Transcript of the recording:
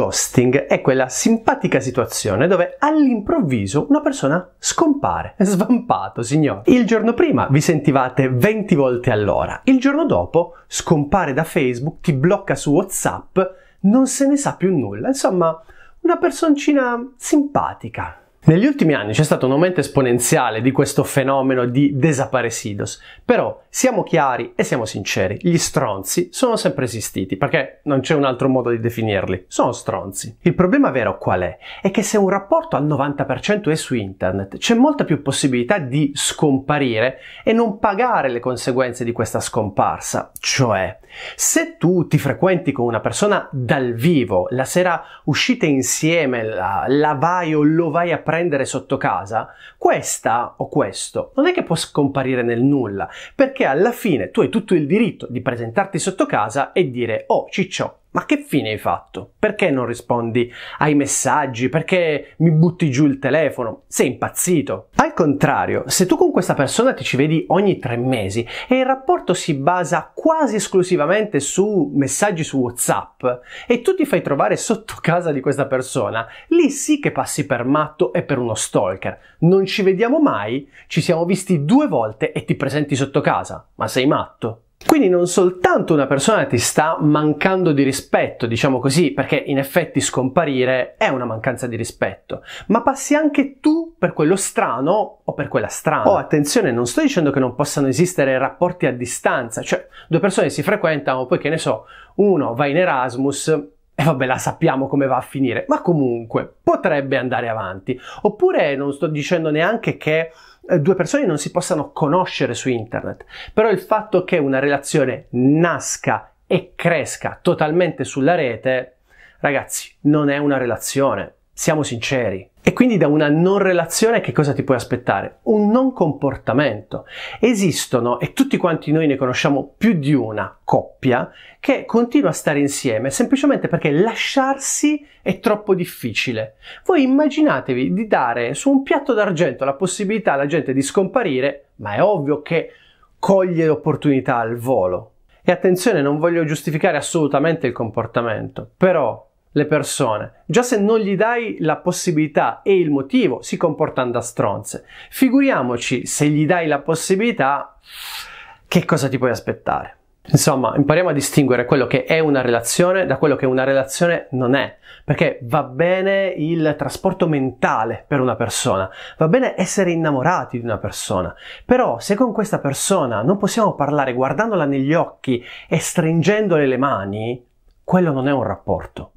ghosting è quella simpatica situazione dove all'improvviso una persona scompare. È svampato, signore. Il giorno prima vi sentivate 20 volte all'ora, il giorno dopo scompare da Facebook, ti blocca su WhatsApp, non se ne sa più nulla. Insomma, una personcina simpatica. Negli ultimi anni c'è stato un aumento esponenziale di questo fenomeno di desaparecidos, però siamo chiari e siamo sinceri, gli stronzi sono sempre esistiti, perché non c'è un altro modo di definirli, sono stronzi. Il problema vero qual è? È che se un rapporto al 90% è su internet, c'è molta più possibilità di scomparire e non pagare le conseguenze di questa scomparsa, cioè se tu ti frequenti con una persona dal vivo, la sera uscite insieme, la, la vai o lo vai a prendere sotto casa, questa o questo non è che può scomparire nel nulla, perché alla fine tu hai tutto il diritto di presentarti sotto casa e dire oh ciccio, ma che fine hai fatto? Perché non rispondi ai messaggi? Perché mi butti giù il telefono? Sei impazzito? contrario, se tu con questa persona ti ci vedi ogni tre mesi e il rapporto si basa quasi esclusivamente su messaggi su WhatsApp e tu ti fai trovare sotto casa di questa persona, lì sì che passi per matto e per uno stalker. Non ci vediamo mai, ci siamo visti due volte e ti presenti sotto casa. Ma sei matto? Quindi non soltanto una persona ti sta mancando di rispetto, diciamo così, perché in effetti scomparire è una mancanza di rispetto, ma passi anche tu per quello strano o per quella strana. Oh, attenzione, non sto dicendo che non possano esistere rapporti a distanza, cioè due persone si frequentano, poi che ne so, uno va in Erasmus e vabbè la sappiamo come va a finire, ma comunque potrebbe andare avanti. Oppure non sto dicendo neanche che eh, due persone non si possano conoscere su internet, però il fatto che una relazione nasca e cresca totalmente sulla rete, ragazzi, non è una relazione, siamo sinceri. E quindi da una non relazione che cosa ti puoi aspettare? Un non comportamento. Esistono, e tutti quanti noi ne conosciamo più di una coppia, che continua a stare insieme semplicemente perché lasciarsi è troppo difficile. Voi immaginatevi di dare su un piatto d'argento la possibilità alla gente di scomparire, ma è ovvio che coglie l'opportunità al volo. E attenzione, non voglio giustificare assolutamente il comportamento, però le persone, già se non gli dai la possibilità e il motivo, si comportano da stronze. Figuriamoci se gli dai la possibilità, che cosa ti puoi aspettare? Insomma, impariamo a distinguere quello che è una relazione da quello che una relazione non è, perché va bene il trasporto mentale per una persona, va bene essere innamorati di una persona, però se con questa persona non possiamo parlare guardandola negli occhi e stringendole le mani, quello non è un rapporto.